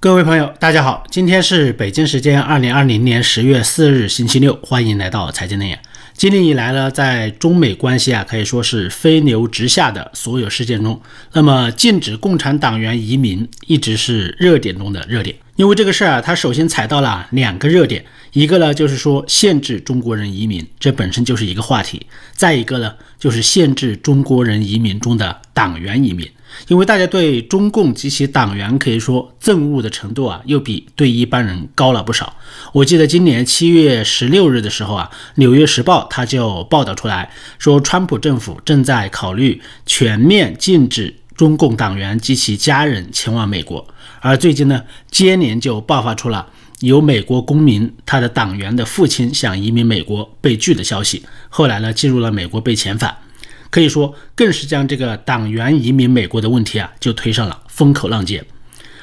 各位朋友，大家好，今天是北京时间二零二零年十月四日星期六，欢迎来到财经内眼。今年以来呢，在中美关系啊可以说是飞流直下的所有事件中，那么禁止共产党员移民一直是热点中的热点，因为这个事啊，它首先踩到了两个热点，一个呢就是说限制中国人移民，这本身就是一个话题；再一个呢就是限制中国人移民中的党员移民。因为大家对中共及其党员可以说憎恶的程度啊，又比对一般人高了不少。我记得今年七月十六日的时候啊，《纽约时报》他就报道出来，说川普政府正在考虑全面禁止中共党员及其家人前往美国。而最近呢，接连就爆发出了有美国公民他的党员的父亲想移民美国被拒的消息，后来呢，进入了美国被遣返。可以说，更是将这个党员移民美国的问题啊，就推上了风口浪尖。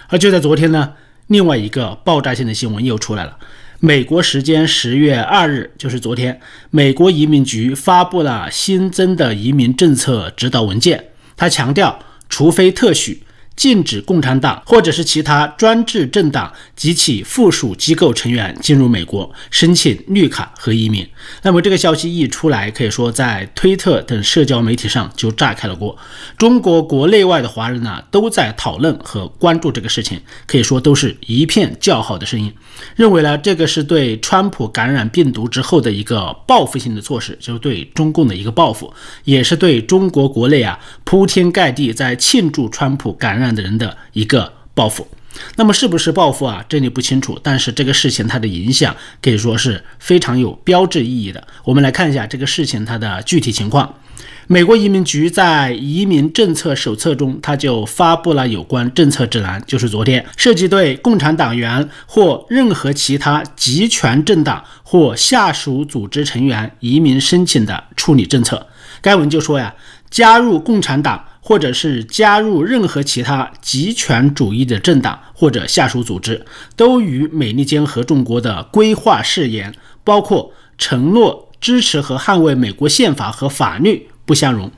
而就在昨天呢，另外一个爆炸性的新闻又出来了。美国时间十月二日，就是昨天，美国移民局发布了新增的移民政策指导文件，它强调，除非特许。禁止共产党或者是其他专制政党及其附属机构成员进入美国申请绿卡和移民。那么这个消息一出来，可以说在推特等社交媒体上就炸开了锅。中国国内外的华人呢，都在讨论和关注这个事情，可以说都是一片叫好的声音，认为呢这个是对川普感染病毒之后的一个报复性的措施，就是对中共的一个报复，也是对中国国内啊铺天盖地在庆祝川普感染。样的人的一个报复，那么是不是报复啊？这里不清楚。但是这个事情它的影响可以说是非常有标志意义的。我们来看一下这个事情它的具体情况。美国移民局在移民政策手册中，它就发布了有关政策指南，就是昨天涉及对共产党员或任何其他集权政党或下属组织成员移民申请的处理政策。该文就说呀，加入共产党。或者是加入任何其他极权主义的政党或者下属组织，都与美利坚合众国的规划誓言，包括承诺支持和捍卫美国宪法和法律，不相容。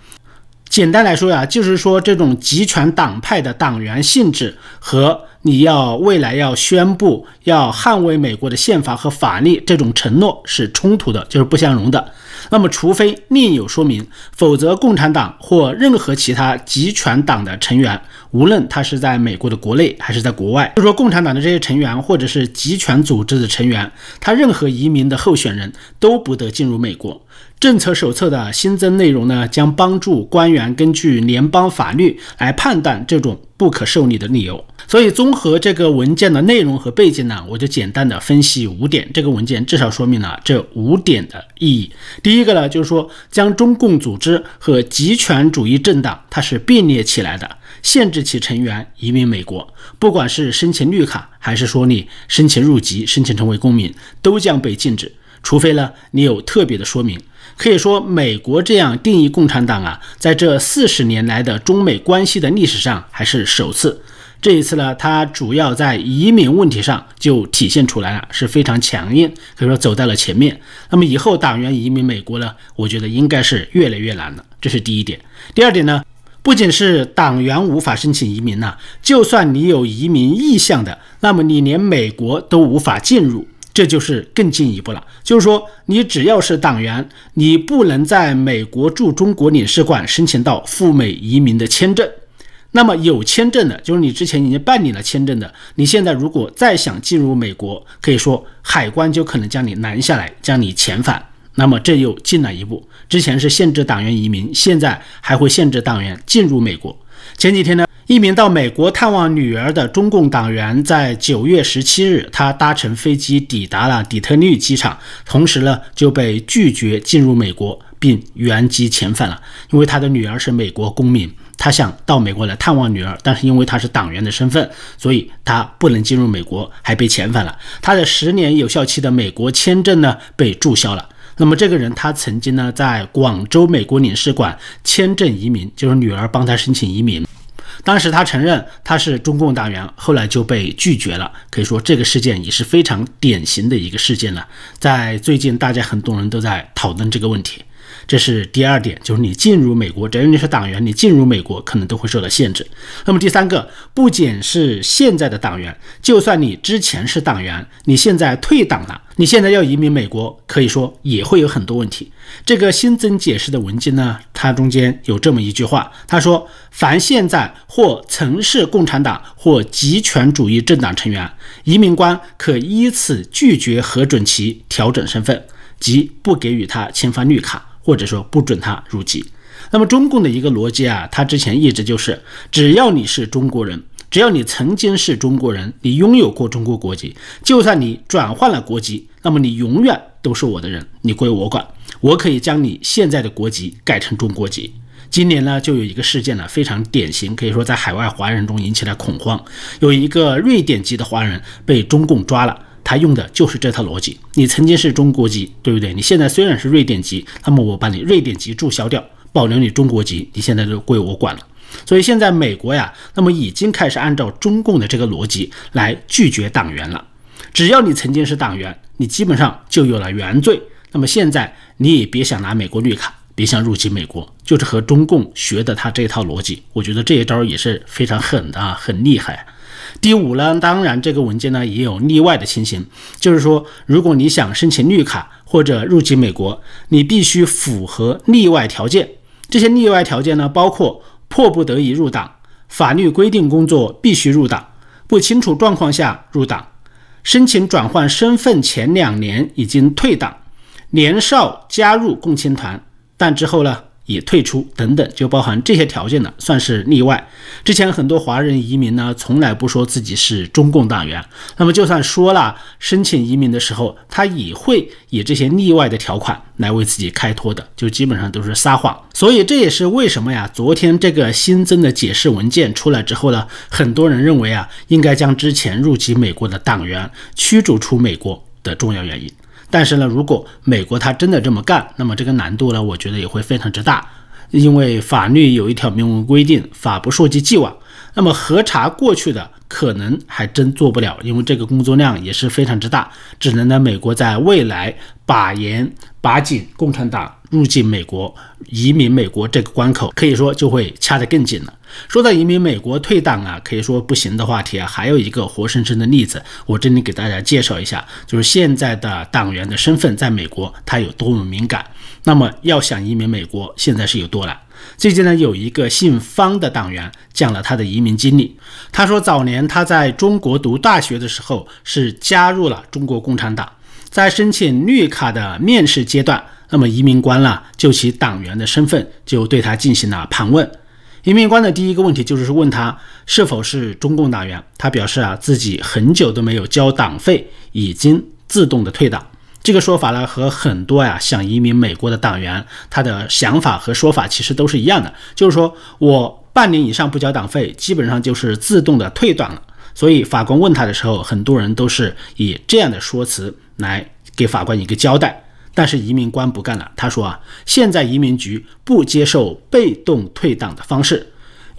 简单来说呀，就是说这种集权党派的党员性质和你要未来要宣布要捍卫美国的宪法和法律这种承诺是冲突的，就是不相容的。那么，除非另有说明，否则共产党或任何其他集权党的成员，无论他是在美国的国内还是在国外，就说共产党的这些成员或者是集权组织的成员，他任何移民的候选人都不得进入美国。政策手册的新增内容呢，将帮助官员根据联邦法律来判断这种不可受理的理由。所以，综合这个文件的内容和背景呢，我就简单的分析五点。这个文件至少说明了这五点的意义。第一个呢，就是说将中共组织和极权主义政党它是并列起来的，限制其成员移民美国，不管是申请绿卡还是说你申请入籍、申请成为公民，都将被禁止，除非呢你有特别的说明。可以说，美国这样定义共产党啊，在这四十年来的中美关系的历史上还是首次。这一次呢，它主要在移民问题上就体现出来了，是非常强硬，可以说走在了前面。那么以后党员移民美国呢，我觉得应该是越来越难了。这是第一点。第二点呢，不仅是党员无法申请移民呐，就算你有移民意向的，那么你连美国都无法进入。这就是更进一步了，就是说，你只要是党员，你不能在美国驻中国领事馆申请到赴美移民的签证。那么有签证的，就是你之前已经办理了签证的，你现在如果再想进入美国，可以说海关就可能将你拦下来，将你遣返。那么这又进了一步，之前是限制党员移民，现在还会限制党员进入美国。前几天呢？一名到美国探望女儿的中共党员，在九月十七日，他搭乘飞机抵达了底特律机场，同时呢就被拒绝进入美国，并原机遣返了。因为他的女儿是美国公民，他想到美国来探望女儿，但是因为他是党员的身份，所以他不能进入美国，还被遣返了。他的十年有效期的美国签证呢被注销了。那么这个人，他曾经呢在广州美国领事馆签证移民，就是女儿帮他申请移民。当时他承认他是中共党员，后来就被拒绝了。可以说，这个事件也是非常典型的一个事件了。在最近，大家很多人都在讨论这个问题。这是第二点，就是你进入美国，只要你是党员，你进入美国可能都会受到限制。那么第三个，不仅是现在的党员，就算你之前是党员，你现在退党了，你现在要移民美国，可以说也会有很多问题。这个新增解释的文件呢，它中间有这么一句话，他说：凡现在或曾是共产党或极权主义政党成员，移民官可依此拒绝核准其调整身份，即不给予他签发绿卡。或者说不准他入籍。那么中共的一个逻辑啊，他之前一直就是，只要你是中国人，只要你曾经是中国人，你拥有过中国国籍，就算你转换了国籍，那么你永远都是我的人，你归我管，我可以将你现在的国籍改成中国籍。今年呢，就有一个事件呢，非常典型，可以说在海外华人中引起了恐慌。有一个瑞典籍的华人被中共抓了。他用的就是这套逻辑。你曾经是中国籍，对不对？你现在虽然是瑞典籍，那么我把你瑞典籍注销掉，保留你中国籍，你现在就归我管了。所以现在美国呀，那么已经开始按照中共的这个逻辑来拒绝党员了。只要你曾经是党员，你基本上就有了原罪。那么现在你也别想拿美国绿卡，别想入籍美国，就是和中共学的他这套逻辑。我觉得这一招也是非常狠的，啊，很厉害。第五呢，当然这个文件呢也有例外的情形，就是说，如果你想申请绿卡或者入籍美国，你必须符合例外条件。这些例外条件呢，包括迫不得已入党、法律规定工作必须入党、不清楚状况下入党、申请转换身份前两年已经退党、年少加入共青团，但之后呢？也退出等等，就包含这些条件了，算是例外。之前很多华人移民呢，从来不说自己是中共党员。那么就算说了，申请移民的时候，他也会以这些例外的条款来为自己开脱的，就基本上都是撒谎。所以这也是为什么呀？昨天这个新增的解释文件出来之后呢，很多人认为啊，应该将之前入籍美国的党员驱逐出美国的重要原因。但是呢，如果美国他真的这么干，那么这个难度呢，我觉得也会非常之大，因为法律有一条明文规定，法不溯及既往。那么核查过去的可能还真做不了，因为这个工作量也是非常之大，只能呢，美国在未来把严把紧共产党。入境美国、移民美国这个关口，可以说就会掐得更紧了。说到移民美国退党啊，可以说不行的话题啊，还有一个活生生的例子，我这里给大家介绍一下，就是现在的党员的身份在美国他有多么敏感。那么，要想移民美国，现在是有多难？最近呢，有一个姓方的党员讲了他的移民经历。他说，早年他在中国读大学的时候，是加入了中国共产党，在申请绿卡的面试阶段。那么移民官呢，就其党员的身份，就对他进行了盘问。移民官的第一个问题就是问他是否是中共党员。他表示啊，自己很久都没有交党费，已经自动的退党。这个说法呢，和很多呀想移民美国的党员他的想法和说法其实都是一样的，就是说我半年以上不交党费，基本上就是自动的退党了。所以法官问他的时候，很多人都是以这样的说辞来给法官一个交代。但是移民官不干了，他说啊，现在移民局不接受被动退党的方式，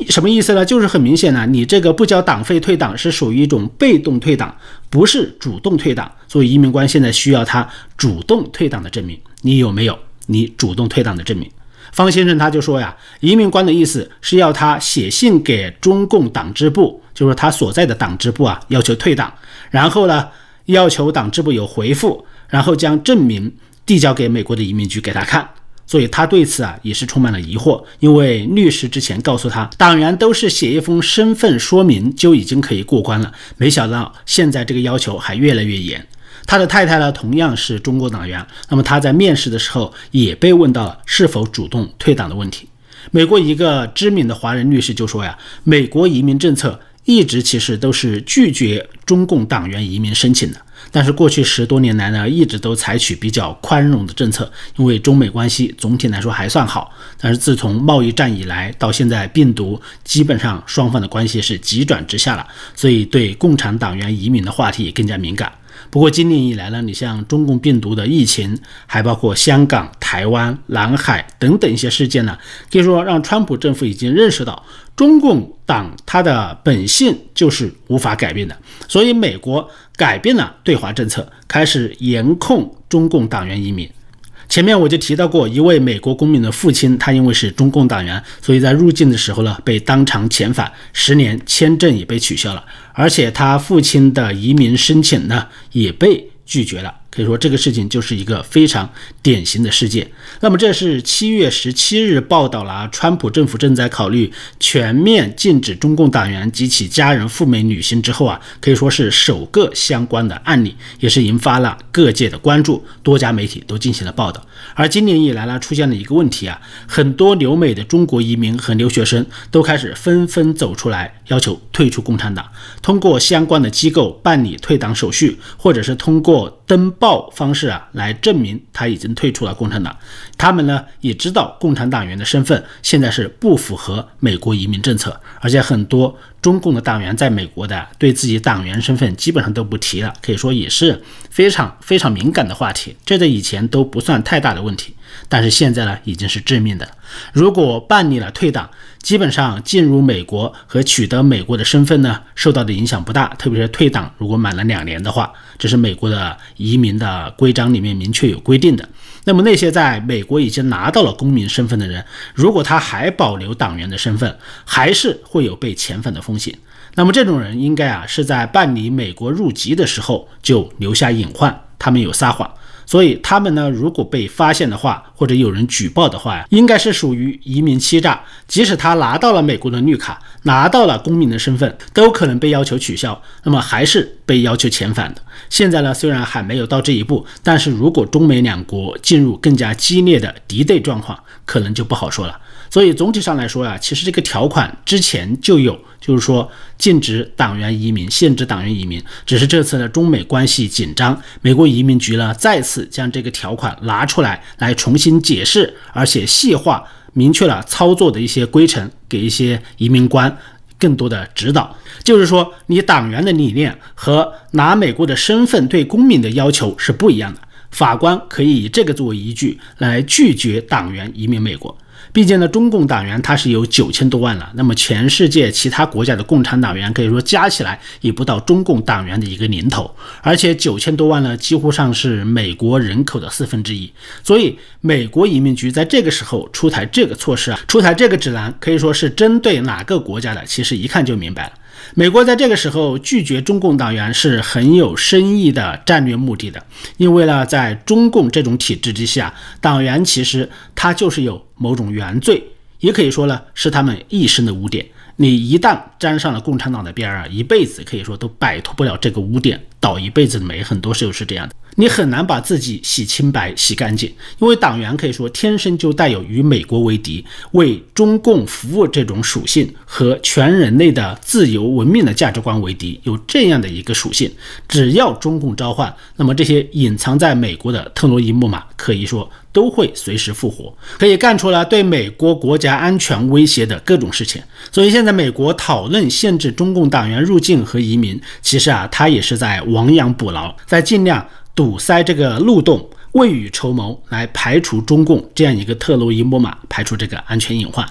什么意思呢？就是很明显呢，你这个不交党费退党是属于一种被动退党，不是主动退党，所以移民官现在需要他主动退党的证明，你有没有你主动退党的证明？方先生他就说呀，移民官的意思是要他写信给中共党支部，就是他所在的党支部啊，要求退党，然后呢，要求党支部有回复，然后将证明。递交给美国的移民局给他看，所以他对此啊也是充满了疑惑，因为律师之前告诉他，党员都是写一封身份说明就已经可以过关了，没想到现在这个要求还越来越严。他的太太呢，同样是中国党员，那么他在面试的时候也被问到了是否主动退党的问题。美国一个知名的华人律师就说呀，美国移民政策一直其实都是拒绝中共党员移民申请的。但是过去十多年来呢，一直都采取比较宽容的政策，因为中美关系总体来说还算好。但是自从贸易战以来到现在，病毒基本上双方的关系是急转直下了，所以对共产党员移民的话题也更加敏感。不过今年以来呢，你像中共病毒的疫情，还包括香港、台湾、南海等等一些事件呢，可以说让川普政府已经认识到中共党它的本性就是无法改变的，所以美国改变了对华政策，开始严控中共党员移民。前面我就提到过，一位美国公民的父亲，他因为是中共党员，所以在入境的时候呢，被当场遣返，十年签证也被取消了，而且他父亲的移民申请呢，也被拒绝了。可以说这个事情就是一个非常典型的事件。那么这是七月十七日报道了，川普政府正在考虑全面禁止中共党员及其家人赴美旅行之后啊，可以说是首个相关的案例，也是引发了各界的关注，多家媒体都进行了报道。而今年以来呢，出现了一个问题啊，很多留美的中国移民和留学生都开始纷纷走出来，要求退出共产党，通过相关的机构办理退党手续，或者是通过登报方式啊，来证明他已经退出了共产党。他们呢也知道，共产党员的身份现在是不符合美国移民政策，而且很多中共的党员在美国的，对自己党员身份基本上都不提了，可以说也是非常非常敏感的话题。这在以前都不算太大的问题，但是现在呢已经是致命的。如果办理了退党，基本上进入美国和取得美国的身份呢，受到的影响不大，特别是退党如果满了两年的话，这是美国的移民的规章里面明确有规定的。那么那些在美国已经拿到了公民身份的人，如果他还保留党员的身份，还是会有被遣返的风险。那么这种人应该啊是在办理美国入籍的时候就留下隐患，他们有撒谎。所以他们呢，如果被发现的话，或者有人举报的话呀，应该是属于移民欺诈。即使他拿到了美国的绿卡，拿到了公民的身份，都可能被要求取消。那么还是被要求遣返的。现在呢，虽然还没有到这一步，但是如果中美两国进入更加激烈的敌对状况，可能就不好说了。所以总体上来说呀，其实这个条款之前就有，就是说禁止党员移民、限制党员移民，只是这次呢，中美关系紧张，美国移民局呢再次将这个条款拿出来来重新解释，而且细化明确了操作的一些规程，给一些移民官更多的指导。就是说，你党员的理念和拿美国的身份对公民的要求是不一样的，法官可以以这个作为依据来拒绝党员移民美国。毕竟呢，中共党员他是有九千多万了，那么全世界其他国家的共产党员可以说加起来也不到中共党员的一个零头，而且九千多万呢，几乎上是美国人口的四分之一。所以美国移民局在这个时候出台这个措施啊，出台这个指南，可以说是针对哪个国家的，其实一看就明白了。美国在这个时候拒绝中共党员是很有深意的战略目的的，因为呢，在中共这种体制之下，党员其实他就是有某种原罪，也可以说呢是他们一生的污点。你一旦沾上了共产党的边儿，一辈子可以说都摆脱不了这个污点，倒一辈子霉。很多时候是这样的。你很难把自己洗清白、洗干净，因为党员可以说天生就带有与美国为敌、为中共服务这种属性，和全人类的自由、文明的价值观为敌，有这样的一个属性。只要中共召唤，那么这些隐藏在美国的特洛伊木马可以说都会随时复活，可以干出来对美国国家安全威胁的各种事情。所以现在美国讨论限制中共党员入境和移民，其实啊，他也是在亡羊补牢，在尽量。堵塞这个漏洞，未雨绸缪，来排除中共这样一个特洛伊木马，排除这个安全隐患。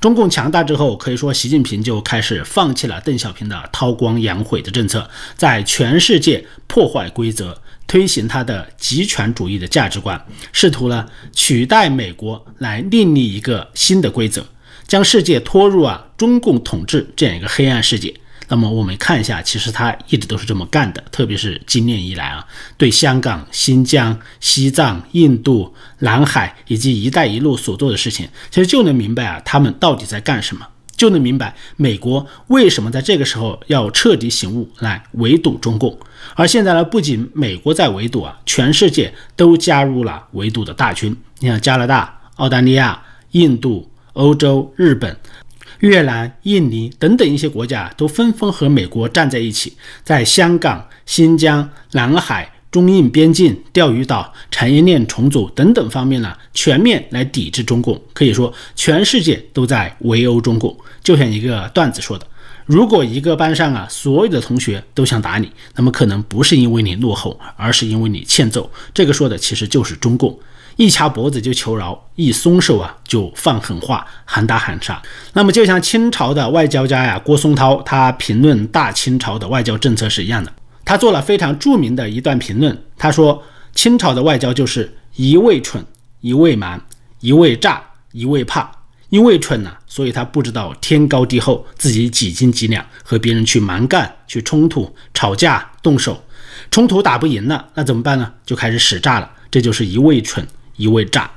中共强大之后，可以说习近平就开始放弃了邓小平的韬光养晦的政策，在全世界破坏规则，推行他的极权主义的价值观，试图呢取代美国，来另立一个新的规则，将世界拖入啊中共统治这样一个黑暗世界。那么我们看一下，其实他一直都是这么干的，特别是今年以来啊，对香港、新疆、西藏、印度、南海以及“一带一路”所做的事情，其实就能明白啊，他们到底在干什么，就能明白美国为什么在这个时候要彻底醒悟来围堵中共。而现在呢，不仅美国在围堵啊，全世界都加入了围堵的大军。你像加拿大、澳大利亚、印度、欧洲、日本。越南、印尼等等一些国家都纷纷和美国站在一起，在香港、新疆、南海、中印边境、钓鱼岛、产业链重组等等方面呢，全面来抵制中共。可以说，全世界都在围殴中共。就像一个段子说的：“如果一个班上啊，所有的同学都想打你，那么可能不是因为你落后，而是因为你欠揍。”这个说的其实就是中共。一掐脖子就求饶，一松手啊就放狠话，喊打喊杀。那么就像清朝的外交家呀，郭松涛，他评论大清朝的外交政策是一样的。他做了非常著名的一段评论，他说清朝的外交就是一味蠢，一味蛮，一味诈，一味怕。因为蠢呢，所以他不知道天高地厚，自己几斤几两，和别人去蛮干、去冲突、吵架、动手，冲突打不赢了，那怎么办呢？就开始使诈了，这就是一味蠢。一味诈，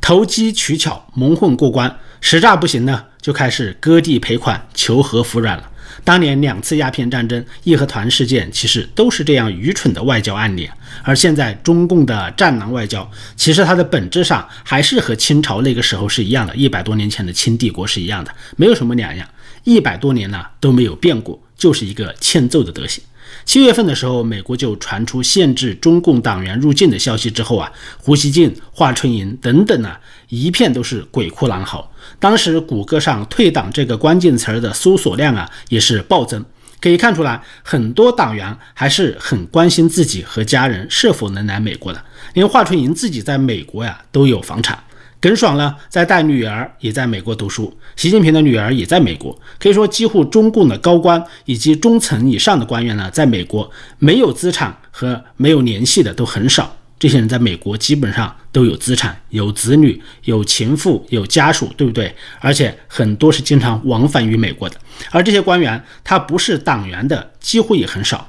投机取巧，蒙混过关，实诈不行呢，就开始割地赔款，求和服软了。当年两次鸦片战争、义和团事件，其实都是这样愚蠢的外交案例。而现在中共的战狼外交，其实它的本质上还是和清朝那个时候是一样的，一百多年前的清帝国是一样的，没有什么两样。一百多年呢都没有变过，就是一个欠揍的德行。七月份的时候，美国就传出限制中共党员入境的消息之后啊，胡锡进、华春莹等等啊，一片都是鬼哭狼嚎。当时谷歌上“退党”这个关键词儿的搜索量啊，也是暴增。可以看出来，很多党员还是很关心自己和家人是否能来美国的，因为华春莹自己在美国呀都有房产。耿爽呢，在带女儿也在美国读书。习近平的女儿也在美国，可以说几乎中共的高官以及中层以上的官员呢，在美国没有资产和没有联系的都很少。这些人在美国基本上都有资产、有子女、有情妇、有家属，对不对？而且很多是经常往返于美国的。而这些官员，他不是党员的几乎也很少。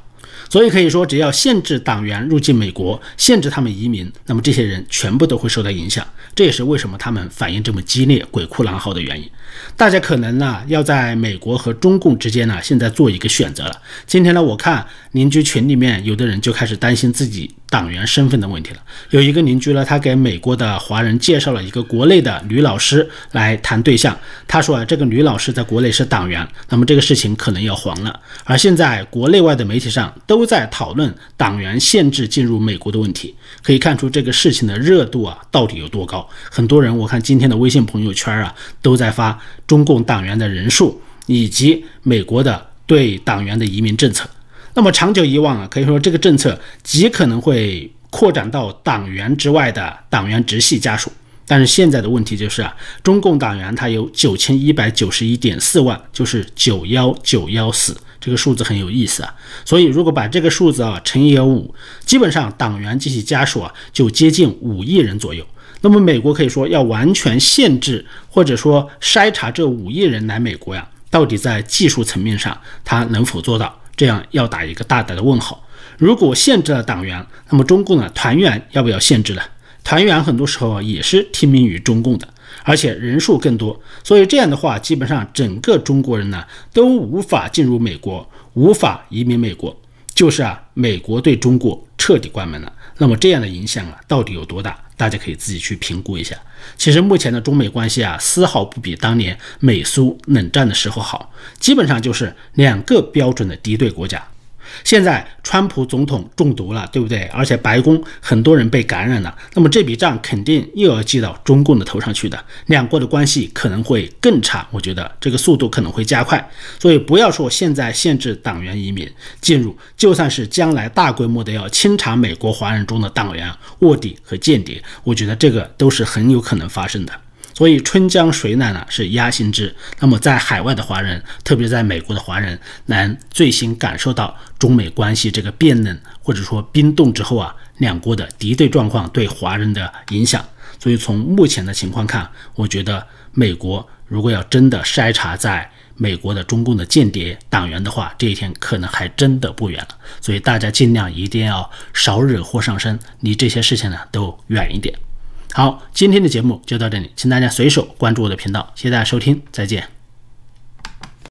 所以可以说，只要限制党员入境美国，限制他们移民，那么这些人全部都会受到影响。这也是为什么他们反应这么激烈、鬼哭狼嚎的原因。大家可能呢要在美国和中共之间呢现在做一个选择了。今天呢我看邻居群里面有的人就开始担心自己党员身份的问题了。有一个邻居呢他给美国的华人介绍了一个国内的女老师来谈对象，他说啊这个女老师在国内是党员，那么这个事情可能要黄了。而现在国内外的媒体上都在讨论党员限制进入美国的问题，可以看出这个事情的热度啊到底有多高。很多人我看今天的微信朋友圈啊都在发。中共党员的人数，以及美国的对党员的移民政策，那么长久以往啊，可以说这个政策极可能会扩展到党员之外的党员直系家属。但是现在的问题就是啊，中共党员他有九千一百九十一点四万，就是九幺九幺四，这个数字很有意思啊。所以如果把这个数字啊乘以五，基本上党员及其家属啊就接近五亿人左右。那么美国可以说要完全限制，或者说筛查这五亿人来美国呀？到底在技术层面上，他能否做到？这样要打一个大胆的问号。如果限制了党员，那么中共的团员要不要限制呢？团员很多时候也是听命于中共的，而且人数更多。所以这样的话，基本上整个中国人呢都无法进入美国，无法移民美国。就是啊，美国对中国。彻底关门了。那么这样的影响啊，到底有多大？大家可以自己去评估一下。其实目前的中美关系啊，丝毫不比当年美苏冷战的时候好，基本上就是两个标准的敌对国家。现在川普总统中毒了，对不对？而且白宫很多人被感染了，那么这笔账肯定又要记到中共的头上去的。两国的关系可能会更差，我觉得这个速度可能会加快。所以不要说现在限制党员移民进入，就算是将来大规模的要清查美国华人中的党员、卧底和间谍，我觉得这个都是很有可能发生的。所以春江水暖呢是鸭心之。那么在海外的华人，特别在美国的华人，能最先感受到中美关系这个变冷或者说冰冻之后啊，两国的敌对状况对华人的影响。所以从目前的情况看，我觉得美国如果要真的筛查在美国的中共的间谍党员的话，这一天可能还真的不远了。所以大家尽量一定要少惹祸上身，离这些事情呢都远一点。好，今天的节目就到这里，请大家随手关注我的频道，谢谢大家收听，再见。